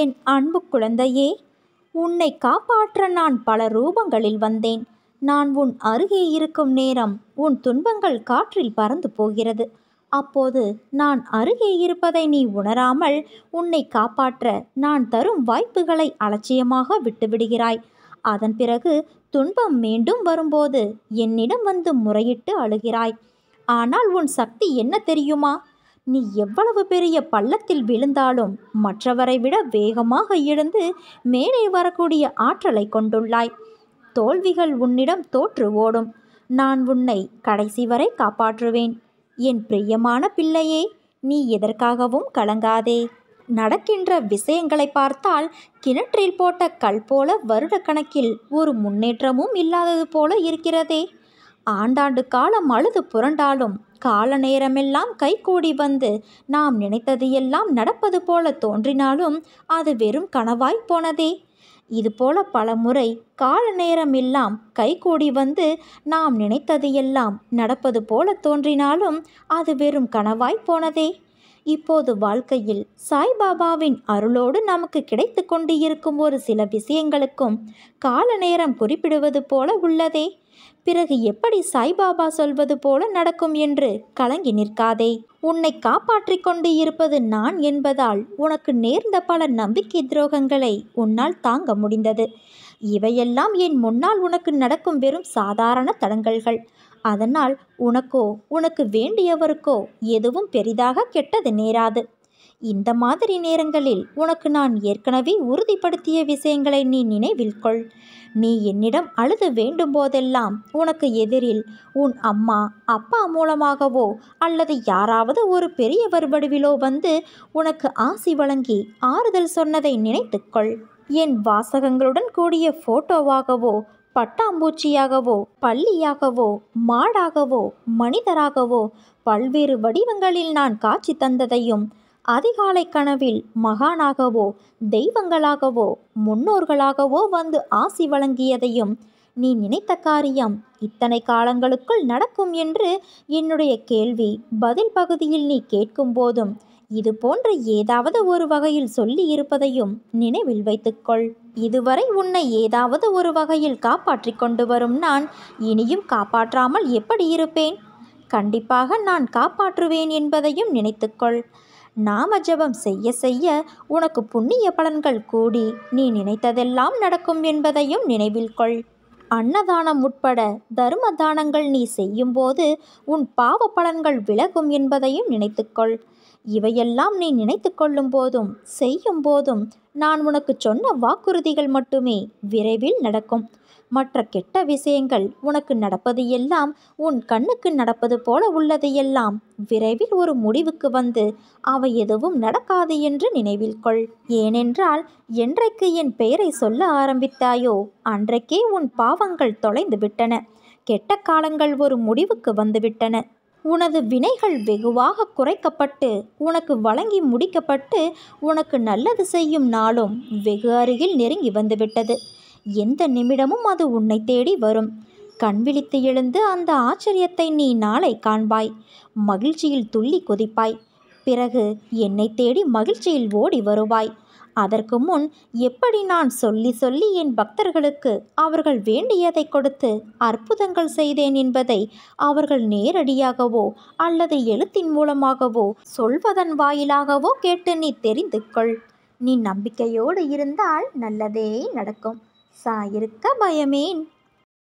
என் அன்பு குழந்தையே உன்னை காப்பாற்ற நான் பல ரூபங்களில் வந்தேன் நான் உன் அருகே இருக்கும் நேரம் உன் துன்பங்கள் காற்றில் பறந்து போகிறது அப்போது நான் அருகே இருப்பதை நீ உணராமல் உன்னை காப்பாற்ற நான் தரும் வாய்ப்புகளை அலட்சியமாக விட்டுவிடுகிறாய் அதன் பிறகு துன்பம் மீண்டும் வரும்போது என்னிடம் வந்து முறையிட்டு அழுகிறாய் ஆனால் உன் சக்தி என்ன தெரியுமா நீ எவ்வளவு பெரிய பள்ளத்தில் விழுந்தாலும் மற்றவரை விட வேகமாக எழுந்து மேலே வரக்கூடிய ஆற்றலை கொண்டுள்ளாய் தோல்விகள் உன்னிடம் தோற்று ஓடும் நான் உன்னை கடைசி வரை காப்பாற்றுவேன் என் பிரியமான பிள்ளையே நீ எதற்காகவும் கலங்காதே நடக்கின்ற விஷயங்களை பார்த்தால் கிணற்றில் போட்ட கல் போல வருடக்கணக்கில் ஒரு முன்னேற்றமும் இல்லாதது போல இருக்கிறதே ஆண்டாண்டு காலம் அழுது புரண்டாலும் கால நேரமெல்லாம் கைகூடி வந்து நாம் நினைத்தது எல்லாம் நடப்பது போல தோன்றினாலும் அது வெறும் கனவாய் போனதே இதுபோல பல முறை கால நேரம் எல்லாம் கைகூடி வந்து நாம் நினைத்தது எல்லாம் நடப்பது போல தோன்றினாலும் அது வெறும் கனவாய் போனதே இப்போது வாழ்க்கையில் சாய்பாபாவின் அருளோடு நமக்கு கிடைத்து கொண்டு இருக்கும் ஒரு சில விஷயங்களுக்கும் கால நேரம் குறிப்பிடுவது போல உள்ளதே பிறகு எப்படி சாய்பாபா சொல்வது போல நடக்கும் என்று கலங்கி நிற்காதே உன்னை காப்பாற்றிக் கொண்டு இருப்பது நான் என்பதால் உனக்கு நேர்ந்த பல நம்பிக்கை துரோகங்களை உன்னால் தாங்க முடிந்தது இவையெல்லாம் என் முன்னால் உனக்கு நடக்கும் வெறும் சாதாரண தடங்கல்கள் அதனால் உனக்கோ உனக்கு வேண்டியவருக்கோ எதுவும் பெரிதாக கெட்டது நேராது இந்த மாதிரி நேரங்களில் உனக்கு நான் ஏற்கனவே உறுதிப்படுத்திய விஷயங்களை நீ நினைவில் கொள் நீ என்னிடம் அழுது வேண்டும் போதெல்லாம் உனக்கு எதிரில் உன் அம்மா அப்பா மூலமாகவோ அல்லது யாராவது ஒரு பெரியவர் வடிவிலோ வந்து உனக்கு ஆசி வழங்கி ஆறுதல் சொன்னதை நினைத்துக்கொள் என் வாசகங்களுடன் கூடிய ஃபோட்டோவாகவோ பட்டாம்பூச்சியாகவோ பள்ளியாகவோ மாடாகவோ மனிதராகவோ பல்வேறு வடிவங்களில் நான் காட்சி தந்ததையும் அதிகாலை கனவில் மகானாகவோ தெய்வங்களாகவோ முன்னோர்களாகவோ வந்து ஆசி வழங்கியதையும் நீ நினைத்த காரியம் இத்தனை காலங்களுக்குள் நடக்கும் என்று என்னுடைய கேள்வி பதில் பகுதியில் நீ கேட்கும் போதும் இது போன்ற ஏதாவது ஒரு வகையில் சொல்லி இருப்பதையும் நினைவில் வைத்துக்கொள் இதுவரை உன்னை ஏதாவது ஒரு வகையில் காப்பாற்றி கொண்டு வரும் நான் இனியும் காப்பாற்றாமல் எப்படி இருப்பேன் கண்டிப்பாக நான் காப்பாற்றுவேன் என்பதையும் நினைத்துக்கொள் நாம ஜபம் செய்ய செய்ய உனக்கு புண்ணிய பலன்கள் கூடி நீ நினைத்ததெல்லாம் நடக்கும் என்பதையும் நினைவில் கொள் அன்னதானம் உட்பட தர்ம தானங்கள் நீ செய்யும்போது உன் பாவ பலன்கள் விலகும் என்பதையும் நினைத்துக்கொள் இவையெல்லாம் நீ நினைத்து கொள்ளும் போதும் செய்யும் போதும் நான் உனக்கு சொன்ன வாக்குறுதிகள் மட்டுமே விரைவில் நடக்கும் மற்ற கெட்ட விஷயங்கள் உனக்கு நடப்பது எல்லாம் உன் கண்ணுக்கு நடப்பது போல உள்ளது எல்லாம் விரைவில் ஒரு முடிவுக்கு வந்து அவை எதுவும் நடக்காது என்று நினைவில் கொள் ஏனென்றால் என்றைக்கு என் பெயரை சொல்ல ஆரம்பித்தாயோ அன்றைக்கே உன் பாவங்கள் தொலைந்து விட்டன கெட்ட காலங்கள் ஒரு முடிவுக்கு வந்துவிட்டன உனது வினைகள் வெகுவாக குறைக்கப்பட்டு உனக்கு வழங்கி முடிக்கப்பட்டு உனக்கு நல்லது செய்யும் நாளும் வெகு அருகில் நெருங்கி வந்துவிட்டது எந்த நிமிடமும் அது உன்னை தேடி வரும் கண் விழித்து எழுந்து அந்த ஆச்சரியத்தை நீ நாளை காண்பாய் மகிழ்ச்சியில் துள்ளி குதிப்பாய் பிறகு என்னை தேடி மகிழ்ச்சியில் ஓடி வருவாய் அதற்கு முன் எப்படி நான் சொல்லி சொல்லி என் பக்தர்களுக்கு அவர்கள் வேண்டியதை கொடுத்து அற்புதங்கள் செய்தேன் என்பதை அவர்கள் நேரடியாகவோ அல்லது எழுத்தின் மூலமாகவோ சொல்வதன் வாயிலாகவோ கேட்டு நீ தெரிந்து கொள் நீ நம்பிக்கையோடு இருந்தால் நல்லதே நடக்கும் சாயிருக்க பயமேன்